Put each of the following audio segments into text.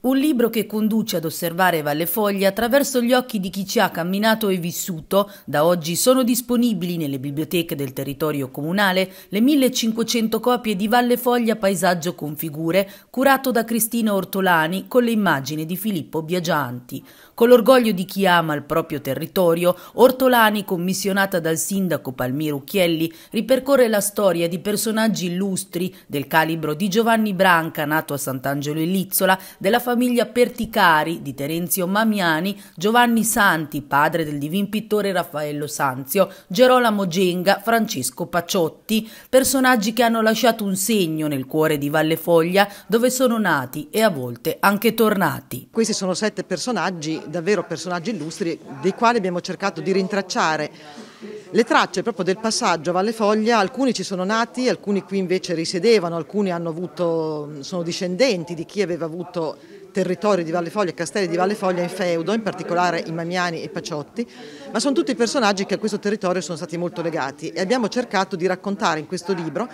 Un libro che conduce ad osservare Vallefoglia attraverso gli occhi di chi ci ha camminato e vissuto. Da oggi sono disponibili nelle biblioteche del territorio comunale le 1500 copie di Vallefoglia Paesaggio con figure, curato da Cristina Ortolani con le immagini di Filippo Biagianti. Con l'orgoglio di chi ama il proprio territorio, Ortolani, commissionata dal sindaco Palmiro Chielli, ripercorre la storia di personaggi illustri del calibro di Giovanni Branca, nato a Sant'Angelo in Lizzola, della famiglia Perticari di Terenzio Mamiani, Giovanni Santi, padre del divin pittore Raffaello Sanzio, Gerolamo Genga, Francesco Paciotti, personaggi che hanno lasciato un segno nel cuore di Valle Foglia dove sono nati e a volte anche tornati. Questi sono sette personaggi, davvero personaggi illustri, dei quali abbiamo cercato di rintracciare le tracce proprio del passaggio a Valle Foglia, alcuni ci sono nati, alcuni qui invece risiedevano, alcuni avuto, sono discendenti di chi aveva avuto territori di Valle Foglia, Castelli di Valle Foglia in feudo, in particolare i Mamiani e Paciotti, ma sono tutti personaggi che a questo territorio sono stati molto legati e abbiamo cercato di raccontare in questo libro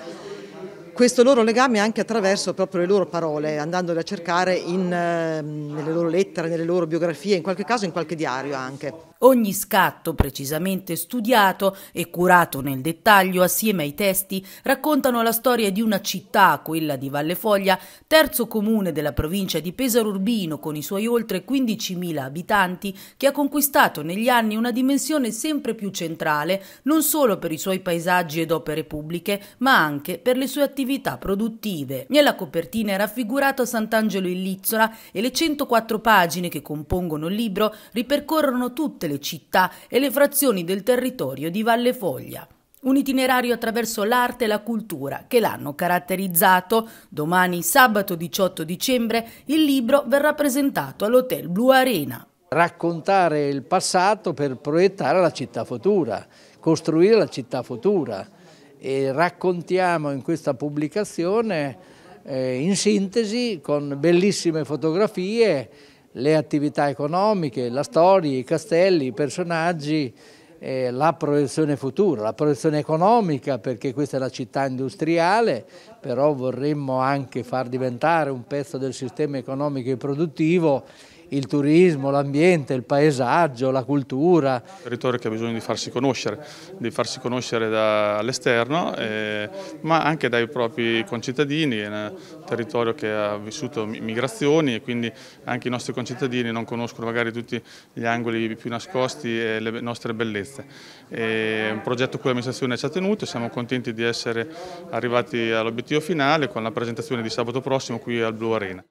questo loro legame anche attraverso proprio le loro parole, andandole a cercare in, ehm, nelle loro lettere, nelle loro biografie, in qualche caso in qualche diario anche. Ogni scatto precisamente studiato e curato nel dettaglio assieme ai testi raccontano la storia di una città, quella di Valle Foglia, terzo comune della provincia di Pesaro Urbino con i suoi oltre 15.000 abitanti, che ha conquistato negli anni una dimensione sempre più centrale, non solo per i suoi paesaggi ed opere pubbliche, ma anche per le sue attività attività produttive. Nella copertina è raffigurato Sant'Angelo in Lizzola e le 104 pagine che compongono il libro ripercorrono tutte le città e le frazioni del territorio di Valle Foglia. Un itinerario attraverso l'arte e la cultura che l'hanno caratterizzato. Domani, sabato 18 dicembre, il libro verrà presentato all'Hotel Blue Arena. Raccontare il passato per proiettare la città futura, costruire la città futura e raccontiamo in questa pubblicazione eh, in sintesi con bellissime fotografie le attività economiche, la storia, i castelli, i personaggi, eh, la proiezione futura, la proiezione economica perché questa è la città industriale, però vorremmo anche far diventare un pezzo del sistema economico e produttivo il turismo, l'ambiente, il paesaggio, la cultura. Un territorio che ha bisogno di farsi conoscere, di farsi conoscere dall'esterno, eh, ma anche dai propri concittadini, è un territorio che ha vissuto migrazioni e quindi anche i nostri concittadini non conoscono magari tutti gli angoli più nascosti e le nostre bellezze. È un progetto cui l'amministrazione ci ha tenuto, e siamo contenti di essere arrivati all'obiettivo finale con la presentazione di sabato prossimo qui al Blue Arena.